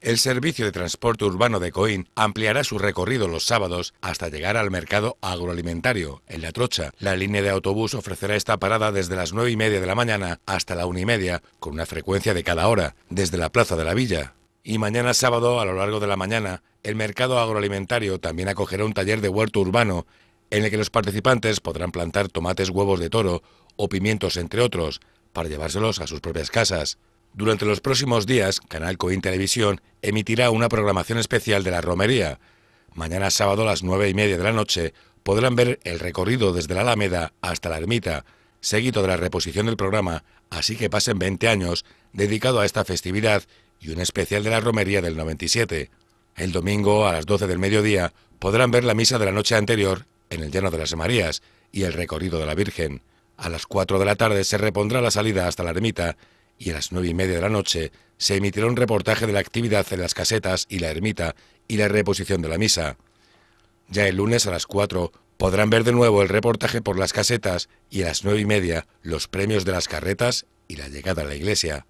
El servicio de transporte urbano de Coín ampliará su recorrido los sábados hasta llegar al mercado agroalimentario, en La Trocha. La línea de autobús ofrecerá esta parada desde las 9 y media de la mañana hasta la 1 y media, con una frecuencia de cada hora, desde la Plaza de la Villa. Y mañana sábado, a lo largo de la mañana, el mercado agroalimentario también acogerá un taller de huerto urbano en el que los participantes podrán plantar tomates huevos de toro o pimientos, entre otros, para llevárselos a sus propias casas. Durante los próximos días, Canal Coín Televisión emitirá una programación especial de la romería. Mañana sábado a las nueve y media de la noche podrán ver el recorrido desde la Alameda hasta la ermita, seguido de la reposición del programa, así que pasen 20 años dedicado a esta festividad y un especial de la romería del 97. El domingo a las 12 del mediodía podrán ver la misa de la noche anterior en el Llano de las Marías y el recorrido de la Virgen. A las 4 de la tarde se repondrá la salida hasta la ermita y a las nueve y media de la noche se emitirá un reportaje de la actividad en las casetas y la ermita y la reposición de la misa. Ya el lunes a las 4 podrán ver de nuevo el reportaje por las casetas y a las nueve y media los premios de las carretas y la llegada a la iglesia.